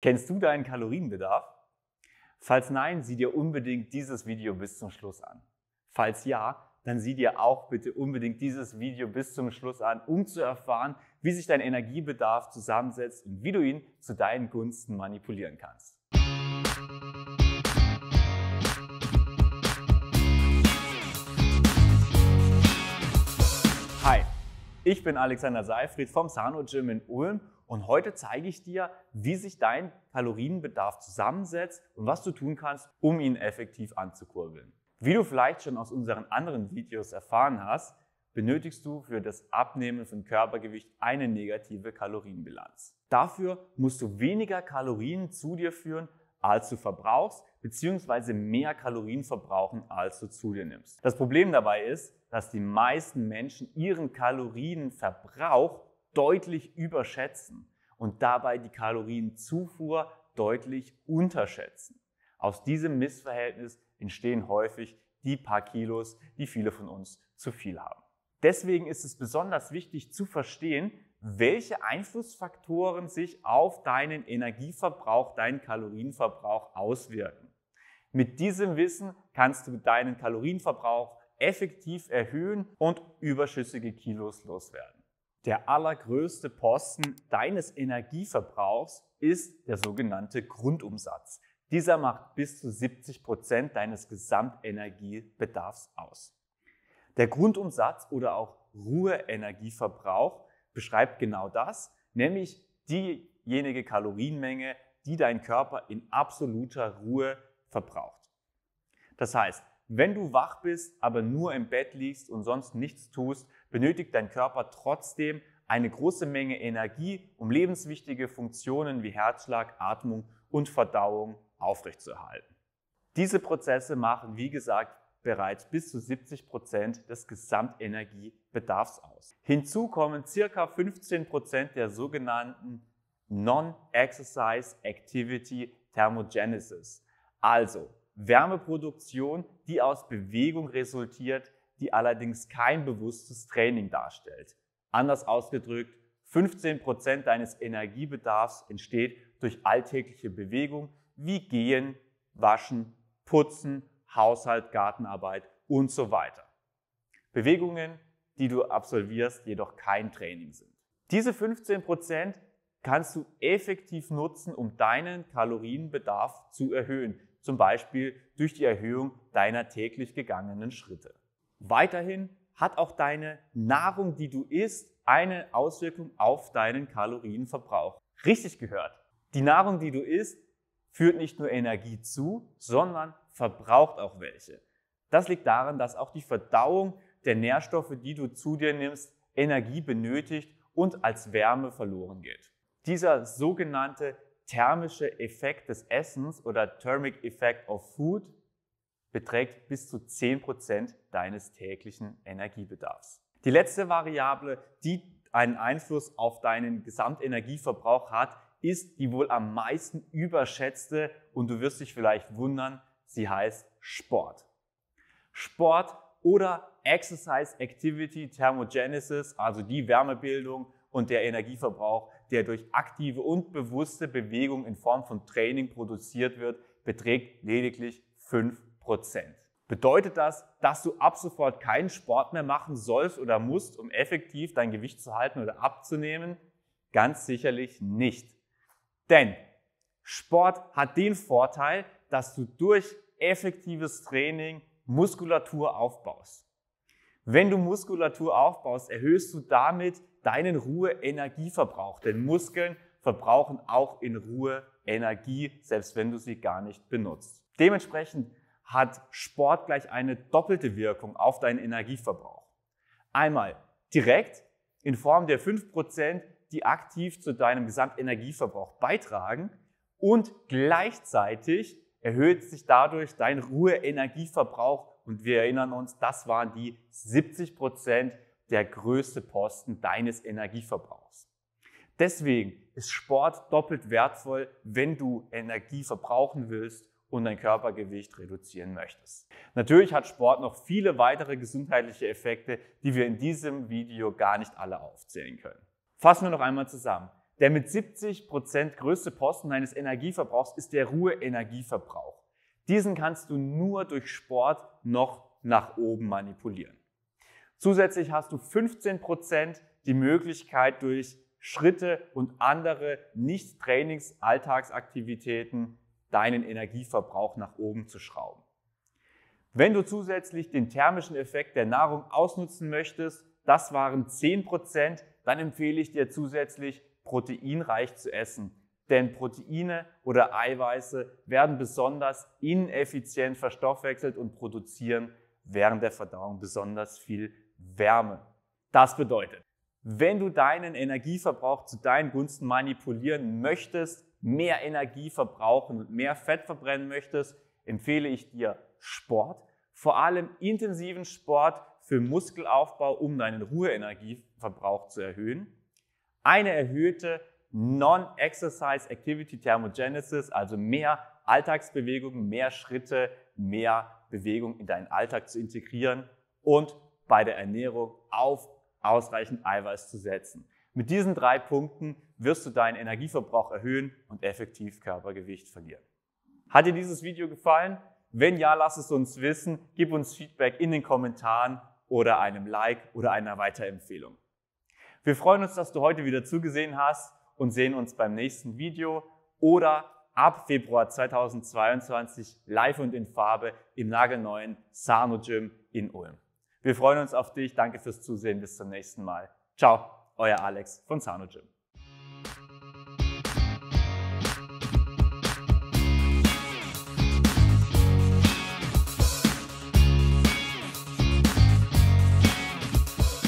Kennst du deinen Kalorienbedarf? Falls nein, sieh dir unbedingt dieses Video bis zum Schluss an. Falls ja, dann sieh dir auch bitte unbedingt dieses Video bis zum Schluss an, um zu erfahren, wie sich dein Energiebedarf zusammensetzt und wie du ihn zu deinen Gunsten manipulieren kannst. Ich bin Alexander Seifried vom Sano Gym in Ulm und heute zeige ich dir, wie sich dein Kalorienbedarf zusammensetzt und was du tun kannst, um ihn effektiv anzukurbeln. Wie du vielleicht schon aus unseren anderen Videos erfahren hast, benötigst du für das Abnehmen von Körpergewicht eine negative Kalorienbilanz. Dafür musst du weniger Kalorien zu dir führen, als du verbrauchst, beziehungsweise mehr Kalorien verbrauchen, als du zu dir nimmst. Das Problem dabei ist, dass die meisten Menschen ihren Kalorienverbrauch deutlich überschätzen und dabei die Kalorienzufuhr deutlich unterschätzen. Aus diesem Missverhältnis entstehen häufig die paar Kilos, die viele von uns zu viel haben. Deswegen ist es besonders wichtig zu verstehen, welche Einflussfaktoren sich auf deinen Energieverbrauch, deinen Kalorienverbrauch auswirken. Mit diesem Wissen kannst du deinen Kalorienverbrauch effektiv erhöhen und überschüssige Kilos loswerden. Der allergrößte Posten deines Energieverbrauchs ist der sogenannte Grundumsatz. Dieser macht bis zu 70 Prozent deines Gesamtenergiebedarfs aus. Der Grundumsatz oder auch Ruheenergieverbrauch beschreibt genau das, nämlich diejenige Kalorienmenge, die dein Körper in absoluter Ruhe verbraucht. Das heißt, wenn du wach bist, aber nur im Bett liegst und sonst nichts tust, benötigt dein Körper trotzdem eine große Menge Energie, um lebenswichtige Funktionen wie Herzschlag, Atmung und Verdauung aufrechtzuerhalten. Diese Prozesse machen, wie gesagt, bereits bis zu 70 Prozent des Gesamtenergiebedarfs aus. Hinzu kommen circa 15 Prozent der sogenannten Non-Exercise Activity Thermogenesis, also Wärmeproduktion, die aus Bewegung resultiert, die allerdings kein bewusstes Training darstellt. Anders ausgedrückt, 15% Prozent deines Energiebedarfs entsteht durch alltägliche Bewegung wie Gehen, Waschen, Putzen Haushalt, Gartenarbeit und so weiter. Bewegungen, die du absolvierst, jedoch kein Training sind. Diese 15 kannst du effektiv nutzen, um deinen Kalorienbedarf zu erhöhen, zum Beispiel durch die Erhöhung deiner täglich gegangenen Schritte. Weiterhin hat auch deine Nahrung, die du isst, eine Auswirkung auf deinen Kalorienverbrauch. Richtig gehört. Die Nahrung, die du isst, führt nicht nur Energie zu, sondern verbraucht auch welche. Das liegt daran, dass auch die Verdauung der Nährstoffe, die du zu dir nimmst, Energie benötigt und als Wärme verloren geht. Dieser sogenannte thermische Effekt des Essens oder Thermic Effect of Food beträgt bis zu 10% deines täglichen Energiebedarfs. Die letzte Variable, die einen Einfluss auf deinen Gesamtenergieverbrauch hat, ist die wohl am meisten überschätzte und du wirst dich vielleicht wundern, sie heißt Sport. Sport oder Exercise Activity Thermogenesis, also die Wärmebildung und der Energieverbrauch, der durch aktive und bewusste Bewegung in Form von Training produziert wird, beträgt lediglich 5%. Bedeutet das, dass du ab sofort keinen Sport mehr machen sollst oder musst, um effektiv dein Gewicht zu halten oder abzunehmen? Ganz sicherlich nicht. Denn Sport hat den Vorteil, dass du durch effektives Training Muskulatur aufbaust. Wenn du Muskulatur aufbaust, erhöhst du damit deinen Ruhe-Energieverbrauch, denn Muskeln verbrauchen auch in Ruhe Energie, selbst wenn du sie gar nicht benutzt. Dementsprechend hat Sport gleich eine doppelte Wirkung auf deinen Energieverbrauch. Einmal direkt in Form der 5%, die aktiv zu deinem Gesamtenergieverbrauch beitragen und gleichzeitig erhöht sich dadurch dein Ruheenergieverbrauch und wir erinnern uns, das waren die 70 Prozent der größte Posten deines Energieverbrauchs. Deswegen ist Sport doppelt wertvoll, wenn du Energie verbrauchen willst und dein Körpergewicht reduzieren möchtest. Natürlich hat Sport noch viele weitere gesundheitliche Effekte, die wir in diesem Video gar nicht alle aufzählen können. Fassen wir noch einmal zusammen. Der mit 70 größte Posten deines Energieverbrauchs ist der Ruheenergieverbrauch. Diesen kannst du nur durch Sport noch nach oben manipulieren. Zusätzlich hast du 15 die Möglichkeit durch Schritte und andere Nicht-Trainings-Alltagsaktivitäten deinen Energieverbrauch nach oben zu schrauben. Wenn du zusätzlich den thermischen Effekt der Nahrung ausnutzen möchtest, das waren 10%, dann empfehle ich dir zusätzlich proteinreich zu essen. Denn Proteine oder Eiweiße werden besonders ineffizient verstoffwechselt und produzieren während der Verdauung besonders viel Wärme. Das bedeutet, wenn du deinen Energieverbrauch zu deinen Gunsten manipulieren möchtest, mehr Energie verbrauchen und mehr Fett verbrennen möchtest, empfehle ich dir Sport, vor allem intensiven Sport für Muskelaufbau, um deinen Ruheenergieverbrauch zu erhöhen eine erhöhte Non-Exercise Activity Thermogenesis, also mehr Alltagsbewegung, mehr Schritte, mehr Bewegung in deinen Alltag zu integrieren und bei der Ernährung auf ausreichend Eiweiß zu setzen. Mit diesen drei Punkten wirst du deinen Energieverbrauch erhöhen und effektiv Körpergewicht verlieren. Hat dir dieses Video gefallen? Wenn ja, lass es uns wissen, gib uns Feedback in den Kommentaren oder einem Like oder einer Weiterempfehlung. Wir freuen uns, dass du heute wieder zugesehen hast und sehen uns beim nächsten Video oder ab Februar 2022 live und in Farbe im nagelneuen Sano Gym in Ulm. Wir freuen uns auf dich. Danke fürs Zusehen. Bis zum nächsten Mal. Ciao, euer Alex von Sano Gym.